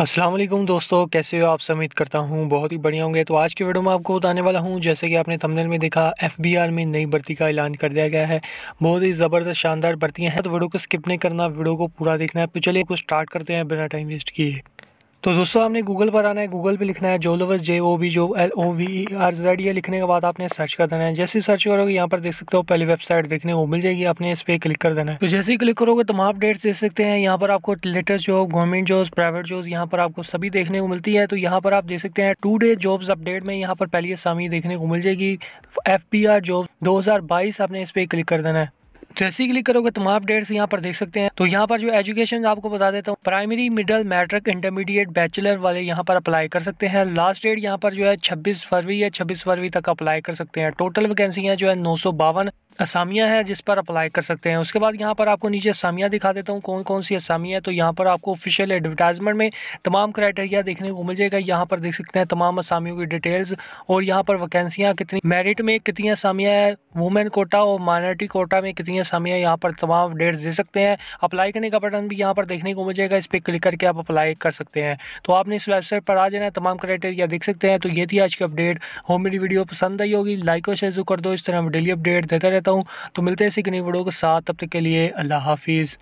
असलम दोस्तों कैसे हो आप समीद करता हूँ बहुत ही बढ़िया होंगे तो आज की वीडियो में आपको बताने वाला हूँ जैसे कि आपने थंबनेल में देखा एफबीआर में नई भर्ती का ऐलान कर दिया गया है बहुत ही ज़बरदस्त शानदार भर्तियाँ हैं तो वीडियो को स्किप नहीं करना वीडियो को पूरा देखना है तो चलिए कुछ स्टार्ट करते हैं बिना टाइम वेस्ट किए तो दोस्तों आपने गूगल पर आना है गूगल पे लिखना है जो लवर्स जे ओ बी जो L O V E R Z ये लिखने के बाद आपने सर्च कर देना है जैसे ही सर्च करोगे यहाँ पर देख सकते हो पहली वेबसाइट देखने को मिल जाएगी आपने इस पर क्लिक कर देना है तो जैसे ही क्लिक करोगे तमाम अपडेट्स देख सकते हैं यहाँ पर आपको latest job government job private job यहाँ पर आपको सभी देखने को मिलती है तो यहाँ पर आप देख सकते हैं टू डे जॉब्स अपडेट में यहाँ पर पहली आसामी देखने को मिल जाएगी एफ पी आर जॉब दो आपने इस पर क्लिक कर देना है तो जैसे ही क्लिक करोगे तमाम अपडेट्स यहाँ पर देख सकते हैं तो यहाँ पर जो एजुकेशन आपको बता देता हूँ primary middle matric intermediate bachelor वाले यहाँ पर अप्लाई कर सकते हैं लास्ट डेट यहाँ पर जो है छब्बीस फरवरी या छब्बीस फरवरी तक अप्लाई कर सकते हैं टोटल वैकेंसियाँ जो है नौ असामियाँ हैं जिस पर अप्लाई कर सकते हैं उसके बाद यहाँ पर आपको नीचे असामियाँ दिखा देता हूँ कौन कौन सी असामियाँ तो यहाँ पर आपको ऑफिशियल एडवर्टाइजमेंट में तमाम क्राइटेरिया देखने को मिल जाएगा यहाँ पर देख सकते हैं तमाम असामियों की डिटेल्स और यहाँ पर वैकेंसियाँ कितनी मेरिट में कितनी असामियाँ हैं वुमेन कोटा और माइनॉरिटी कोटा में कितनी असामियाँ यहाँ पर तमाम डेट्स दे सकते हैं अप्लाई करने का बटन भी यहाँ पर देखने को मिल जाएगा इस पर क्लिक करके आप अप्लाई कर सकते हैं तो आपने इस वेबसाइट पर आ जाना है तमाम क्राइटेरिया देख सकते हैं तो ये थी आज की अपडेट हो मेरी वीडियो पसंद आई होगी लाइक और शेयर जो कर दो इस तरह डेली अपडेट देता रहता हूँ तो मिलते हैं ऐसे कि नई वीडियो के साथ तब तक के लिए अल्लाह हाफिज़